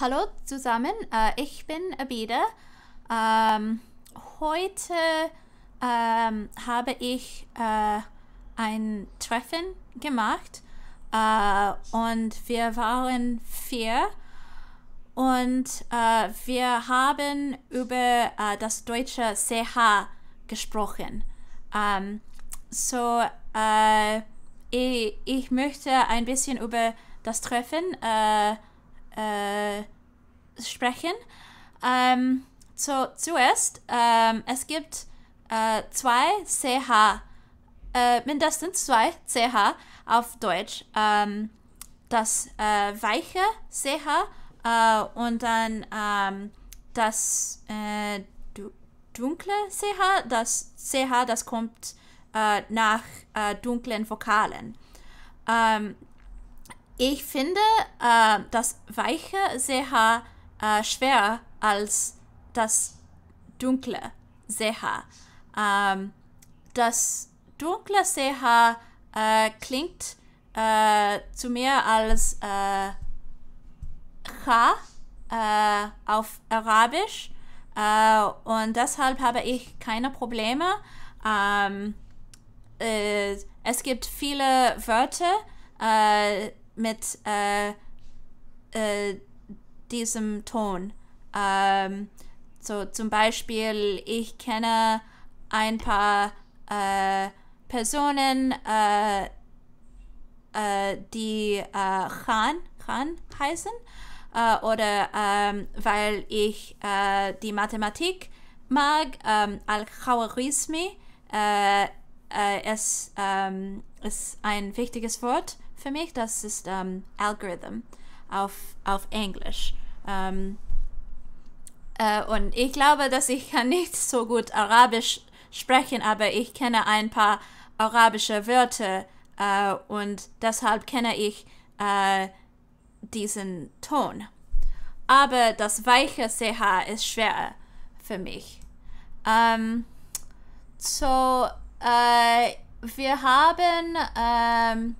hallo zusammen, äh, ich bin Abida. Ähm, heute ähm, habe ich äh, ein Treffen gemacht äh, und wir waren vier und äh, wir haben über äh, das deutsche CH gesprochen. Ähm, so, ich, äh, ich, möchte ein bisschen über das Treffen äh, äh, sprechen. Ähm, so, zuerst, ähm, es gibt äh, zwei CH, äh, mindestens zwei CH auf Deutsch. Ähm, das äh, weiche CH äh, und dann ähm, das äh, du dunkle CH, das CH, das kommt nach dunklen Vokalen. Ähm, ich finde äh, das Weiche sehr äh, schwer als das dunkle sehr. Ähm, das dunkle sehr äh, klingt äh, zu mir als äh, H äh, auf Arabisch äh, und deshalb habe ich keine Probleme. Ähm, es gibt viele Wörter, äh, mit äh, äh, diesem Ton. Ähm, so zum Beispiel, ich kenne ein paar äh, Personen, äh, äh, die äh, Khan, Khan heißen, oder ähm, weil ich die Mathematik mag, ähm, Al-Khawarizmi, es ähm, ist ein wichtiges Wort für mich das ist ähm, Algorithm auf, auf Englisch. Ähm, äh, und ich glaube, dass ich kann nicht so gut Arabisch sprechen, aber ich kenne ein paar arabische Wörter äh, und deshalb kenne ich äh, diesen Ton. Aber das weiche CH ist schwer für mich. Ähm, so, äh, wir haben ähm,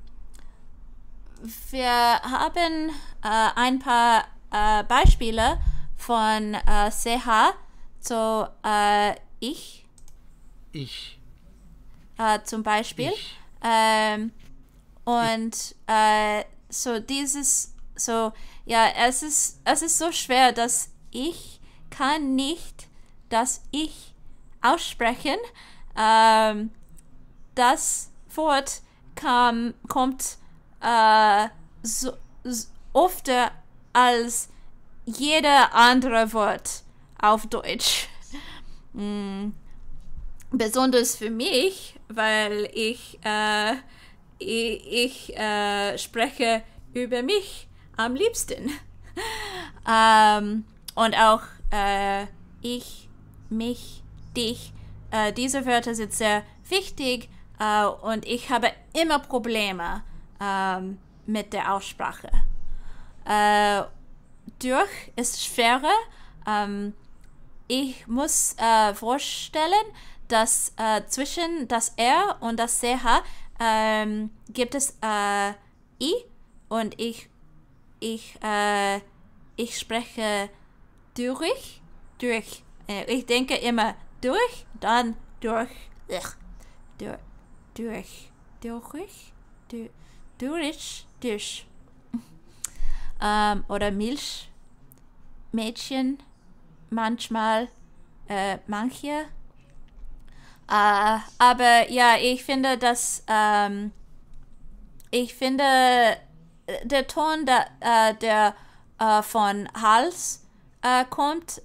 wir haben äh, ein paar äh, Beispiele von äh, CH zu äh, ich. Ich. Äh, zum Beispiel. Ich. Ähm, und äh, so dieses, so, ja, es ist, es ist so schwer, dass ich kann nicht das ich aussprechen. Ähm, das Wort kam, kommt äh, so, so oft äh, als jeder andere Wort auf Deutsch. Mm. Besonders für mich, weil ich, äh, ich, ich äh, spreche über mich am liebsten. ähm, und auch äh, ich, mich, dich. Äh, diese Wörter sind sehr wichtig äh, und ich habe immer Probleme ähm, mit der Aussprache. Äh, durch ist schwerer. Ähm, ich muss äh, vorstellen, dass äh, zwischen das R und das CH ähm, gibt es äh, I und ich, ich, äh, ich spreche durch, durch. Äh, ich denke immer durch, dann durch, durch, durch, durch, durch. Dürisch, Dürsch. Ähm, oder Milch, Mädchen, manchmal, äh, manche. Äh, aber ja, ich finde, dass, ähm, ich finde, äh, der Ton, da, äh, der äh, von Hals äh, kommt,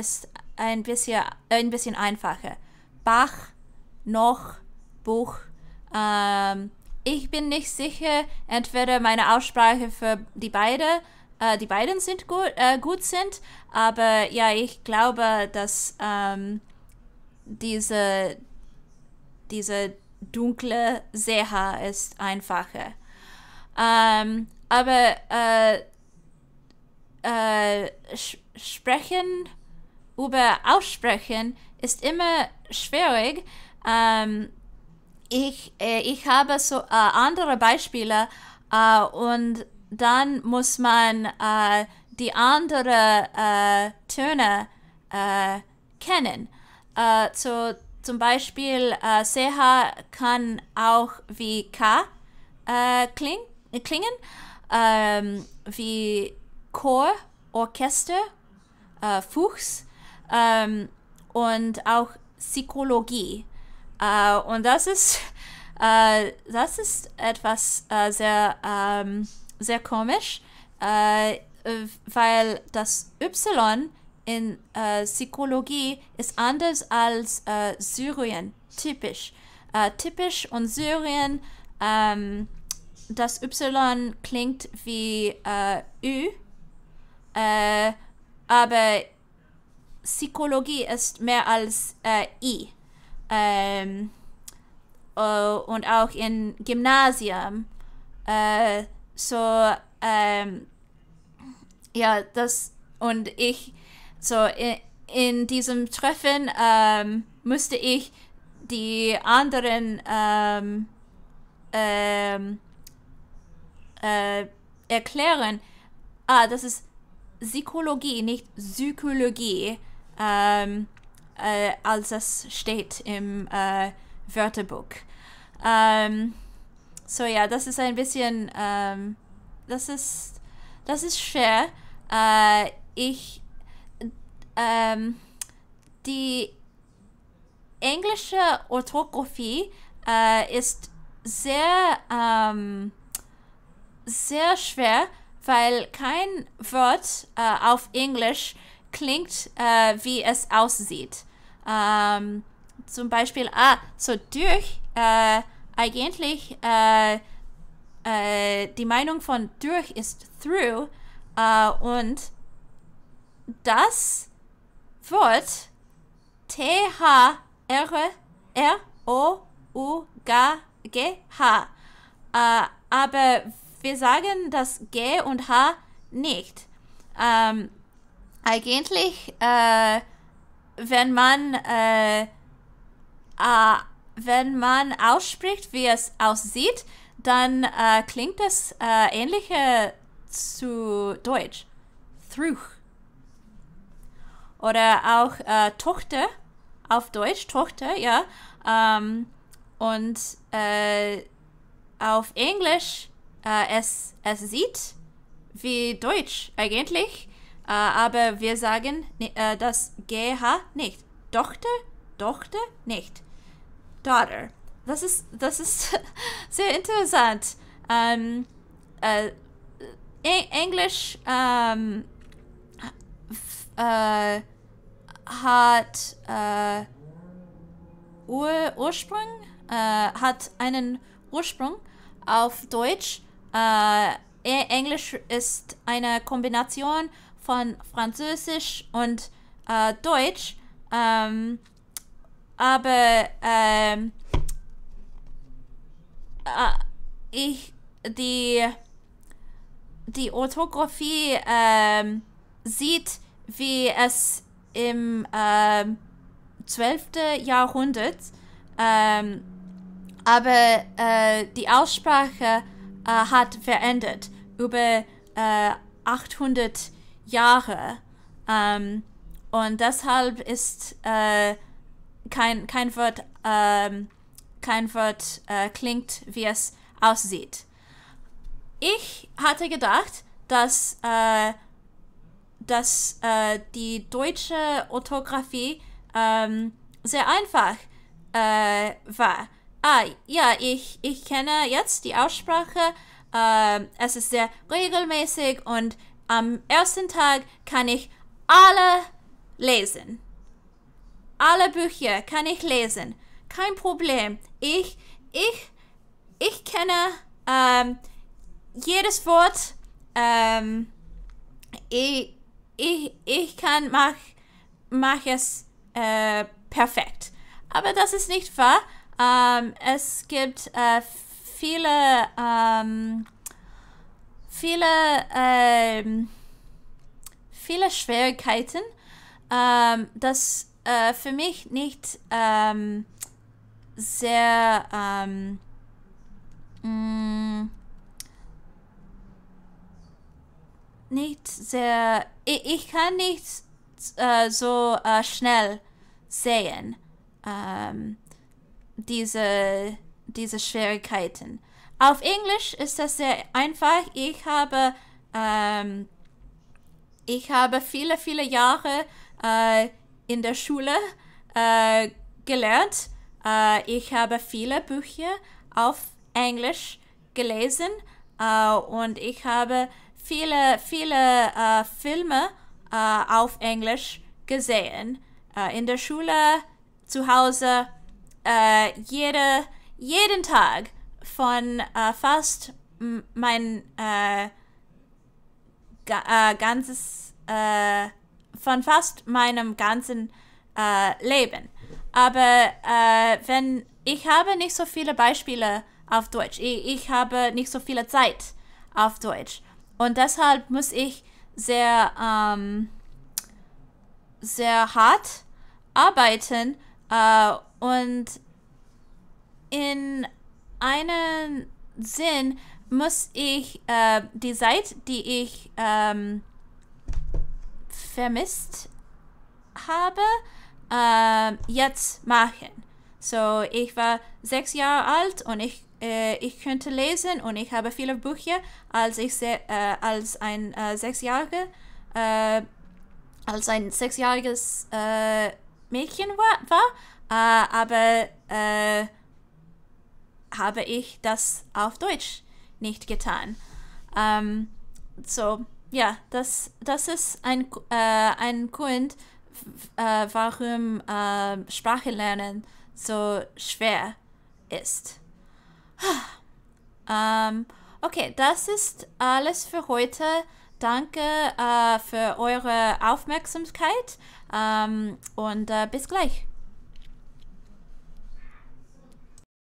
ist ein bisschen, ein bisschen einfacher. Bach, noch, Buch, ähm, ich bin nicht sicher, entweder meine Aussprache für die beide, äh, die beiden sind gut, äh, gut sind, aber ja, ich glaube, dass ähm, diese, diese dunkle Seha ist einfacher. Ähm, aber äh, äh sprechen über Aussprechen ist immer schwierig. Ähm, ich, äh, ich habe so äh, andere Beispiele äh, und dann muss man äh, die anderen äh, Töne kennen. so zum Beispiel CH kann auch wie K kling, klingen, ähm, wie Chor, Orchester, Fuchs ähm, und auch Psychologie. Äh, und das ist, äh, das ist etwas äh, sehr, ähm, sehr komisch, äh, weil das Y in äh, Psychologie ist anders als äh, Syrien, typisch. typisch und Syrien, ähm, das Y klingt wie Ü, aber Psychologie ist mehr als I ähm, oh, und auch in Gymnasium. Äh, so, ähm, ja, das und ich, so in, in diesem Treffen ähm, musste ich die anderen ähm, ähm, äh, erklären, ah, das ist Psychologie, nicht Psychologie. Ähm, äh, als es steht im äh, Wörterbuch. Ähm, so ja, das ist ein bisschen, ähm, das ist, das ist schwer. Äh, ich, ähm, die englische Orthographie äh, ist sehr, ähm, sehr schwer, weil kein Wort äh, auf Englisch klingt, äh, wie es aussieht. Ähm, zum Beispiel, ah, so durch, äh, eigentlich, äh, äh, die Meinung von durch ist through äh, und das Wort T-H-R-R-O-U-G-H. Äh, aber wir sagen das G und H nicht. Ähm, eigentlich, äh, wenn man, äh, äh, wenn man ausspricht, wie es aussieht, dann äh, klingt es äh, ähnlicher zu Deutsch. Through. Oder auch äh, Tochter auf Deutsch, Tochter, ja. Ähm, und auf Englisch, es, es sieht wie Deutsch eigentlich. Äh, aber wir sagen äh, das GH nicht. Tochter, Tochter nicht. Daughter. Das ist, das ist sehr interessant. Ähm, äh, Englisch ähm, äh, hat äh, Ur Ursprung, äh, hat einen Ursprung auf Deutsch. Äh, e-, Englisch ist eine Kombination von Französisch und äh, Deutsch. Ähm, aber ähm, äh, ich die die Orthographie ähm, sieht, wie es im äh, 12. Jahrhundert, ähm, aber äh, die Aussprache äh, hat verändert über äh, 800 Jahre. Jahre. Ähm, und deshalb ist äh, kein, kein Wort, ähm, kein Wort äh, klingt, wie es aussieht. Ich hatte gedacht, dass, äh, dass äh, die deutsche Orthographie ähm, sehr einfach äh, war. Ah, ja, ich, ich kenne jetzt die Aussprache. Ähm, es ist sehr regelmäßig und am ersten Tag kann ich alle lesen. Alle Bücher kann ich lesen. Kein Problem. Ich, ich, ich kenne ähm, jedes Wort. Ähm, ich, ich, ich kann, mach, mach es äh, perfekt. Aber das ist nicht wahr. Ähm, es gibt äh, viele ähm, viele, ähm, viele Schwierigkeiten, ähm, das äh, für mich nicht ähm, sehr ähm, mh, mm, nicht sehr ich, ich kann nicht äh, so äh, schnell sehen ähm, diese diese Schwierigkeiten auf Englisch ist das sehr einfach. Ich habe, ähm, ich habe viele, viele Jahre äh, in der Schule äh, gelernt. Äh, ich habe viele Bücher auf Englisch gelesen äh, und ich habe viele, viele äh, Filme äh, auf Englisch gesehen. in der Schule, zu Hause, jede, jeden Tag von äh, fast mein äh, ga äh, ganzes, äh, von fast meinem ganzen äh, Leben. Aber äh, wenn ich habe nicht so viele Beispiele auf Deutsch, ich, ich habe nicht so viel Zeit auf Deutsch und deshalb muss ich sehr ähm, sehr hart arbeiten und in einen Sinn muss ich äh, die Zeit, die ich ähm, vermisst habe, äh, jetzt machen. So, ich war sechs Jahre alt und ich, äh, ich könnte lesen und ich habe viele Bücher, als ich äh, als ein äh, sechsjähriger äh, als ein sechsjähriges äh, Mädchen war. war. Äh, aber habe ich das auf Deutsch nicht getan. Ähm, so, ja, das, das ist ein, äh, ein Grund, äh, warum äh, Sprache lernen so schwer ist. Ähm, okay, das ist alles für heute. Danke äh, für eure Aufmerksamkeit ähm, und äh, bis gleich.